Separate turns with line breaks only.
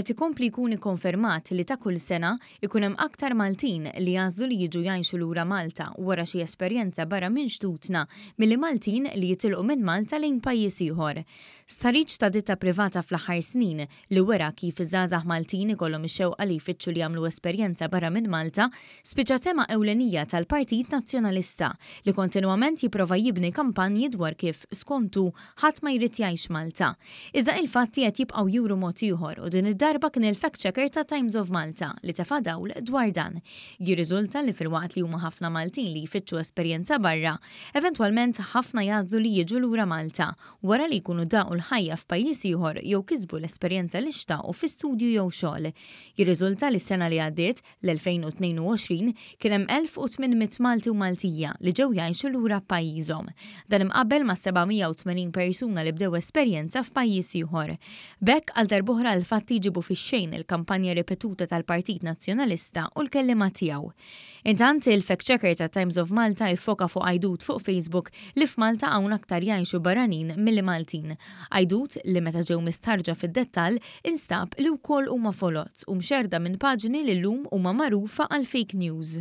qed ikompli jkun ikkonfermat li ta' kull sena ikun hemm aktar Maltin li jażlu li jiġu jgħixu lura Malta wara xi esperjenza barra minn xtutna milli Maltin li jitilqu minn Malta lejn pajjiż ieħor. Stariċ ta' ditta privata fl-aħħar snin li wera kif iż-żgħażagħ Maltin ikollhom ix-xewqa li jfittxu li jagħmlu esperjenza barra minn Malta spiċċa tema ewlenija tal-Partit Nazzjonalista li kontinwament jipprova jibni kampanji dwar kif skontu ħadd ma jrid jgħix Malta. Iżda il-fatti qed jibqgħu juru mod ieħor u din id darba kien il-fact checker ta' Times of Malta li tefa' dawl dwar dan. Jirriżulta li fil-waqt li huma ħafna Maltin li jfittxu esperjenza barra, eventwalment ħafna jazdu li jiġu lura Malta wara li jkunu daqu l-ħajja f'pajjiż ieħor jew kisbu l-esperjenza li u fi studju jew xogħol. Jirriżulta li s-sena li għaddiet l-2022 kien hemm 1800 Malti u Maltija li ġew jgħixu lura pajjiżhom. Dan imqabel ma' 780 persuna li bdew esperjenza f'pajjiż ieħor. Bekk għal darbuħra l-fatt jġibu fi xejn il-kampanja ripetuta tal-Partit Nazzjonalista u l-kellima tiegħu. Intant il-fact checker ta' Times of Malta jfoka fuq Ajdut fuq Facebook li f'Malta hawn aktar jajxu baranin milli Maltin. Ajdut li meta ġew mistarġa fid-dettal instab li wkoll huma folot u mxerda minn paġni li u huma magħrufa għal fake news.